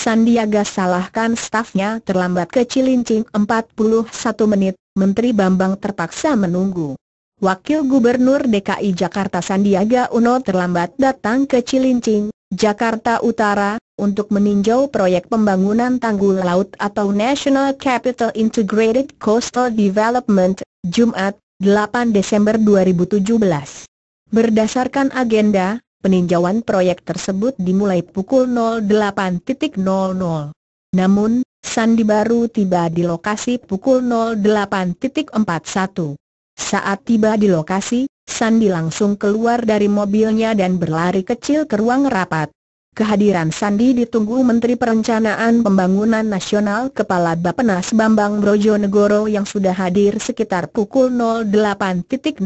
Sandiaga salahkan stafnya terlambat ke Cilincing 41 menit, Menteri Bambang terpaksa menunggu. Wakil Gubernur DKI Jakarta Sandiaga Uno terlambat datang ke Cilincing, Jakarta Utara, untuk meninjau proyek pembangunan tanggul laut atau National Capital Integrated Coastal Development, Jumat, 8 Desember 2017. Berdasarkan agenda, Peninjauan proyek tersebut dimulai pukul 08.00. Namun, Sandi baru tiba di lokasi pukul 08.41. Saat tiba di lokasi, Sandi langsung keluar dari mobilnya dan berlari kecil ke ruang rapat. Kehadiran Sandi ditunggu Menteri Perencanaan Pembangunan Nasional Kepala Bapenas Bambang Brojonegoro yang sudah hadir sekitar pukul 08.00.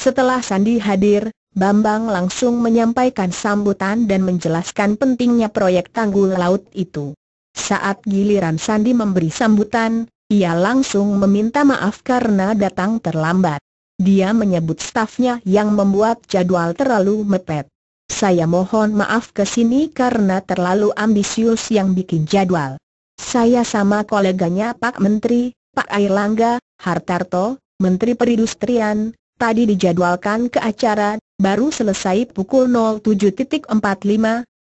Setelah Sandi hadir, Bambang langsung menyampaikan sambutan dan menjelaskan pentingnya proyek tanggul laut itu. Saat giliran Sandi memberi sambutan, ia langsung meminta maaf karena datang terlambat. Dia menyebut stafnya yang membuat jadwal terlalu mepet. Saya mohon maaf ke sini karena terlalu ambisius yang bikin jadwal. Saya sama koleganya Pak Menteri, Pak Airlangga, Hartarto, Menteri Perindustrian, Tadi dijadwalkan ke acara, baru selesai pukul 07.45,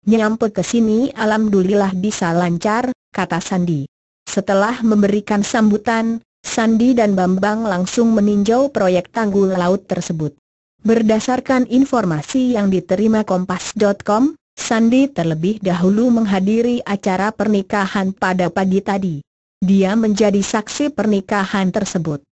nyampe ke sini alhamdulillah bisa lancar, kata Sandi. Setelah memberikan sambutan, Sandi dan Bambang langsung meninjau proyek tanggul laut tersebut. Berdasarkan informasi yang diterima kompas.com, Sandi terlebih dahulu menghadiri acara pernikahan pada pagi tadi. Dia menjadi saksi pernikahan tersebut.